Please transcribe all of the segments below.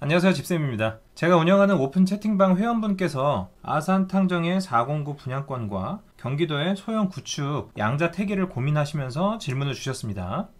안녕하세요 집쌤입니다. 제가 운영하는 오픈 채팅방 회원분께서 아산 탕정의 409 분양권과 경기도의 소형 구축 양자 태기를 고민하시면서 질문을 주셨습니다.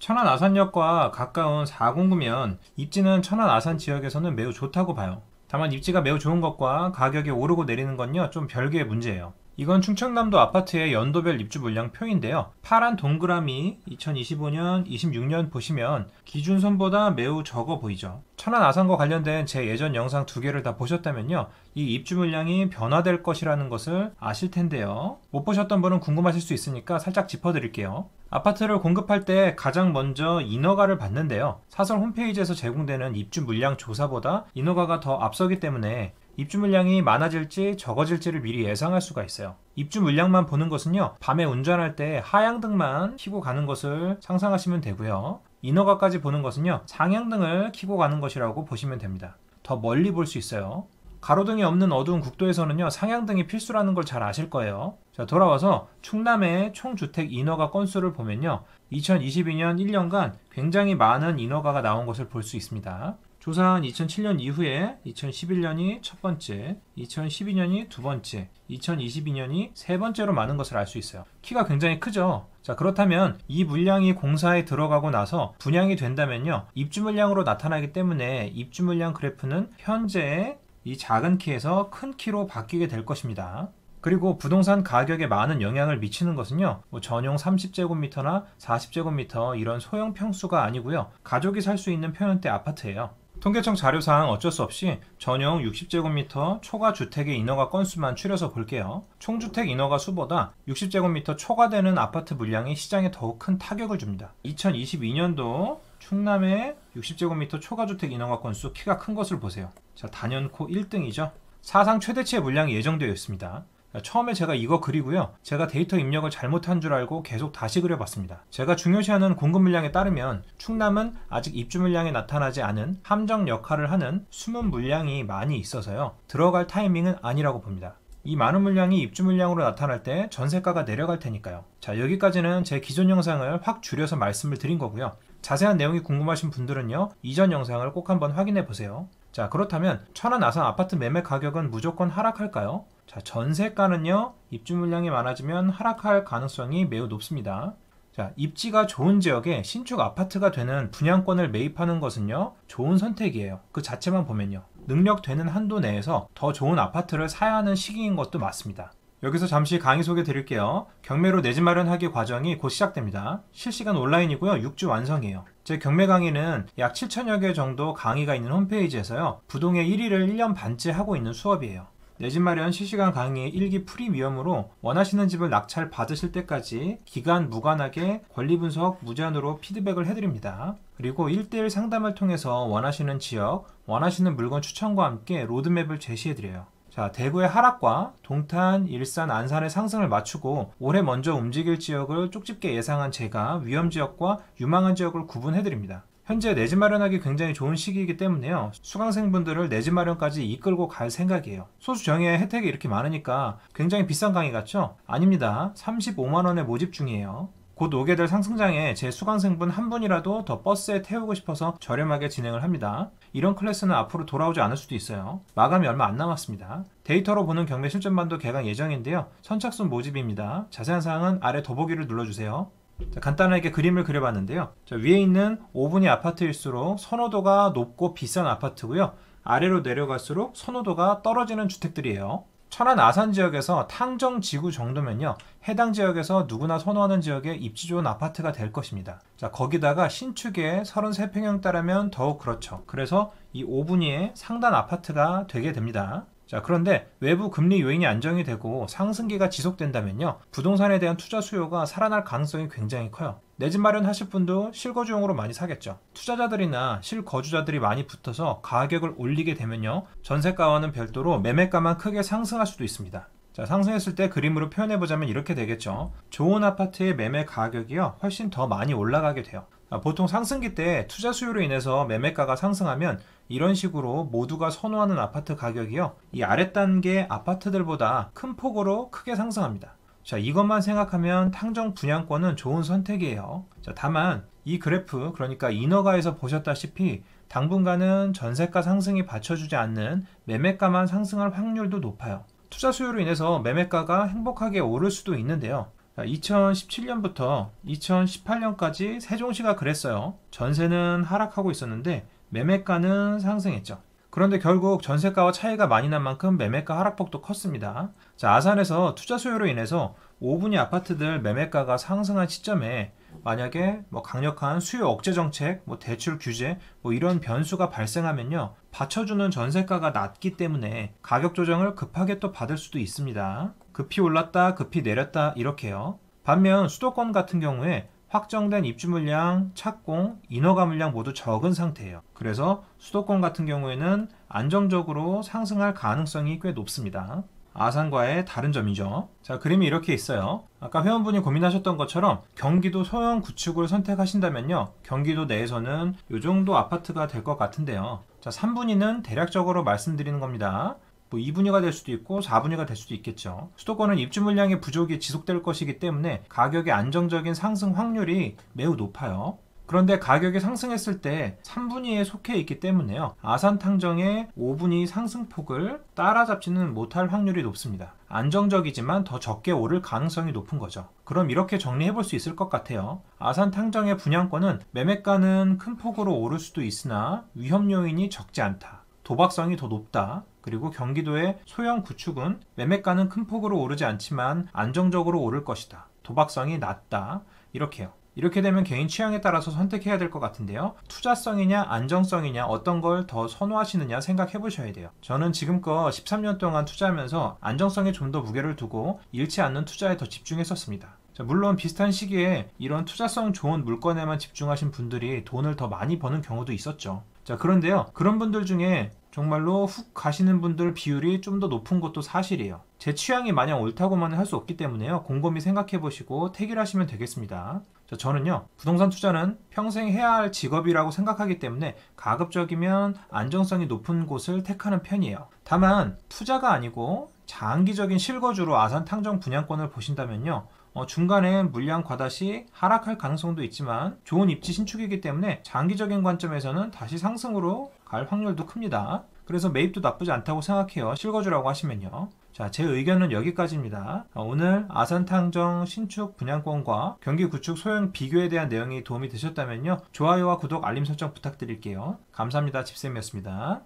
천안 아산역과 가까운 409면 입지는 천안 아산 지역에서는 매우 좋다고 봐요. 다만 입지가 매우 좋은 것과 가격이 오르고 내리는 건요 좀 별개의 문제예요. 이건 충청남도 아파트의 연도별 입주 물량 표인데요. 파란 동그라미 2025년, 26년 보시면 기준선보다 매우 적어 보이죠. 천안 아산과 관련된 제 예전 영상 두 개를 다 보셨다면요. 이 입주 물량이 변화될 것이라는 것을 아실 텐데요. 못 보셨던 분은 궁금하실 수 있으니까 살짝 짚어드릴게요. 아파트를 공급할 때 가장 먼저 인허가를 받는데요. 사설 홈페이지에서 제공되는 입주 물량 조사보다 인허가가 더 앞서기 때문에 입주 물량이 많아질지 적어질지를 미리 예상할 수가 있어요. 입주 물량만 보는 것은요, 밤에 운전할 때 하향등만 키고 가는 것을 상상하시면 되고요. 인허가까지 보는 것은요, 상향등을 키고 가는 것이라고 보시면 됩니다. 더 멀리 볼 수 있어요. 가로등이 없는 어두운 국도에서는요 상향등이 필수라는 걸 잘 아실 거예요. 자 돌아와서 충남의 총주택 인허가 건수를 보면요 2022년 1년간 굉장히 많은 인허가가 나온 것을 볼 수 있습니다. 조사한 2007년 이후에 2011년이 첫 번째, 2012년이 두 번째, 2022년이 세 번째로 많은 것을 알 수 있어요. 키가 굉장히 크죠? 자, 그렇다면 이 물량이 공사에 들어가고 나서 분양이 된다면요. 입주 물량으로 나타나기 때문에 입주 물량 그래프는 현재의 이 작은 키에서 큰 키로 바뀌게 될 것입니다. 그리고 부동산 가격에 많은 영향을 미치는 것은요 뭐 전용 30제곱미터나 40제곱미터 이런 소형 평수가 아니고요 가족이 살 수 있는 표현대 아파트예요 통계청 자료상 어쩔 수 없이 전용 60제곱미터 초과 주택의 인허가 건수만 추려서 볼게요 총주택 인허가 수보다 60제곱미터 초과되는 아파트 물량이 시장에 더욱 큰 타격을 줍니다 2022년도 충남의 60제곱미터 초가주택 인허가 건수 키가 큰 것을 보세요. 자, 단연코 1등이죠. 사상 최대치의 물량이 예정되어 있습니다. 처음에 제가 이거 그리고요. 제가 데이터 입력을 잘못한 줄 알고 계속 다시 그려봤습니다. 제가 중요시하는 공급 물량에 따르면 충남은 아직 입주 물량에 나타나지 않은 함정 역할을 하는 숨은 물량이 많이 있어서요. 들어갈 타이밍은 아니라고 봅니다. 이 많은 물량이 입주 물량으로 나타날 때 전세가가 내려갈 테니까요. 자 여기까지는 제 기존 영상을 확 줄여서 말씀을 드린 거고요. 자세한 내용이 궁금하신 분들은요. 이전 영상을 꼭 한번 확인해 보세요. 자 그렇다면 천안 아산 아파트 매매 가격은 무조건 하락할까요? 자 전세가는요. 입주 물량이 많아지면 하락할 가능성이 매우 높습니다. 자, 입지가 좋은 지역에 신축 아파트가 되는 분양권을 매입하는 것은요, 좋은 선택이에요. 그 자체만 보면요. 능력 되는 한도 내에서 더 좋은 아파트를 사야 하는 시기인 것도 맞습니다. 여기서 잠시 강의 소개 드릴게요. 경매로 내집 마련하기 과정이 곧 시작됩니다. 실시간 온라인이고요. 6주 완성이에요. 제 경매 강의는 약 7천여 개 정도 강의가 있는 홈페이지에서요. 부동의 1위를 1년 반째 하고 있는 수업이에요. 내집 마련 실시간 강의 일기 프리미엄으로 원하시는 집을 낙찰 받으실 때까지 기간 무관하게 권리 분석 무제한으로 피드백을 해드립니다. 그리고 1대1 상담을 통해서 원하시는 지역, 원하시는 물건 추천과 함께 로드맵을 제시해드려요. 자, 대구의 하락과 동탄, 일산, 안산의 상승을 맞추고 올해 먼저 움직일 지역을 쪽집게 예상한 제가 위험 지역과 유망한 지역을 구분해드립니다. 현재 내집 마련하기 굉장히 좋은 시기이기 때문에요. 수강생분들을 내집 마련까지 이끌고 갈 생각이에요. 소수 정예의 혜택이 이렇게 많으니까 굉장히 비싼 강의 같죠? 아닙니다. 35만원에 모집 중이에요. 곧 오게 될 상승장에 제 수강생분 한 분이라도 더 버스에 태우고 싶어서 저렴하게 진행을 합니다. 이런 클래스는 앞으로 돌아오지 않을 수도 있어요. 마감이 얼마 안 남았습니다. 데이터로 보는 경매 실전반도 개강 예정인데요. 선착순 모집입니다. 자세한 사항은 아래 더보기를 눌러주세요. 자, 간단하게 그림을 그려봤는데요. 자, 위에 있는 5분의 아파트일수록 선호도가 높고 비싼 아파트고요. 아래로 내려갈수록 선호도가 떨어지는 주택들이에요. 천안 아산 지역에서 탕정 지구 정도면요. 해당 지역에서 누구나 선호하는 지역에 입지 좋은 아파트가 될 것입니다. 자, 거기다가 신축에 33평형 따르면 더욱 그렇죠. 그래서 이 5분위의 상단 아파트가 되게 됩니다. 자, 그런데 외부 금리 요인이 안정이 되고 상승기가 지속된다면요. 부동산에 대한 투자 수요가 살아날 가능성이 굉장히 커요. 내 집 마련하실 분도 실거주용으로 많이 사겠죠. 투자자들이나 실거주자들이 많이 붙어서 가격을 올리게 되면요. 전세가와는 별도로 매매가만 크게 상승할 수도 있습니다. 자, 상승했을 때 그림으로 표현해 보자면 이렇게 되겠죠. 좋은 아파트의 매매 가격이요. 훨씬 더 많이 올라가게 돼요. 아, 보통 상승기 때 투자 수요로 인해서 매매가가 상승하면 이런 식으로 모두가 선호하는 아파트 가격이요. 이 아랫단계 아파트들보다 큰 폭으로 크게 상승합니다. 자, 이것만 생각하면 탕정 분양권은 좋은 선택이에요. 자, 다만 이 그래프, 그러니까 인허가에서 보셨다시피 당분간은 전세가 상승이 받쳐주지 않는 매매가만 상승할 확률도 높아요. 투자 수요로 인해서 매매가가 행복하게 오를 수도 있는데요. 2017년부터 2018년까지 세종시가 그랬어요. 전세는 하락하고 있었는데 매매가는 상승했죠. 그런데 결국 전세가와 차이가 많이 난 만큼 매매가 하락폭도 컸습니다. 자, 아산에서 투자 수요로 인해서 5분위 아파트들 매매가가 상승한 시점에 만약에 뭐 강력한 수요 억제 정책, 뭐 대출 규제, 뭐 이런 변수가 발생하면요. 받쳐주는 전세가가 낮기 때문에 가격 조정을 급하게 또 받을 수도 있습니다. 급히 올랐다, 급히 내렸다, 이렇게요. 반면 수도권 같은 경우에 확정된 입주 물량, 착공, 인허가 물량 모두 적은 상태예요. 그래서 수도권 같은 경우에는 안정적으로 상승할 가능성이 꽤 높습니다. 아산과의 다른 점이죠. 자, 그림이 이렇게 있어요. 아까 회원분이 고민하셨던 것처럼 경기도 소형 구축을 선택하신다면요. 경기도 내에서는 이 정도 아파트가 될 것 같은데요. 자, 3분위는 대략적으로 말씀드리는 겁니다. 뭐 2분위가 될 수도 있고 4분위가 될 수도 있겠죠. 수도권은 입주 물량의 부족이 지속될 것이기 때문에 가격의 안정적인 상승 확률이 매우 높아요. 그런데 가격이 상승했을 때 3분위에 속해 있기 때문에요. 아산 탕정의 5분위 상승폭을 따라잡지는 못할 확률이 높습니다. 안정적이지만 더 적게 오를 가능성이 높은 거죠. 그럼 이렇게 정리해 볼 수 있을 것 같아요. 아산 탕정의 분양권은 매매가는 큰 폭으로 오를 수도 있으나 위험 요인이 적지 않다. 도박성이 더 높다. 그리고 경기도의 소형 구축은 매매가는 큰 폭으로 오르지 않지만 안정적으로 오를 것이다. 도박성이 낮다. 이렇게요. 이렇게 되면 개인 취향에 따라서 선택해야 될 것 같은데요. 투자성이냐 안정성이냐 어떤 걸 더 선호하시느냐 생각해 보셔야 돼요. 저는 지금껏 13년 동안 투자하면서 안정성에 좀 더 무게를 두고 잃지 않는 투자에 더 집중했었습니다. 물론 비슷한 시기에 이런 투자성 좋은 물건에만 집중하신 분들이 돈을 더 많이 버는 경우도 있었죠. 자, 그런데요. 그런 분들 중에 정말로 훅 가시는 분들 비율이 좀 더 높은 것도 사실이에요. 제 취향이 마냥 옳다고만할 수 없기 때문에요. 곰곰이 생각해 보시고 택일하시면 되겠습니다. 자, 저는요. 부동산 투자는 평생 해야 할 직업이라고 생각하기 때문에 가급적이면 안정성이 높은 곳을 택하는 편이에요. 다만 투자가 아니고 장기적인 실거주로 아산 탕정 분양권을 보신다면요. 어, 중간에 물량 과다 시 하락할 가능성도 있지만 좋은 입지 신축이기 때문에 장기적인 관점에서는 다시 상승으로 갈 확률도 큽니다. 그래서 매입도 나쁘지 않다고 생각해요. 실거주라고 하시면요. 자, 제 의견은 여기까지입니다. 어, 오늘 아산탕정 신축 분양권과 경기 구축 소형 비교에 대한 내용이 도움이 되셨다면요. 좋아요와 구독, 알림 설정 부탁드릴게요. 감사합니다. 집쌤이었습니다.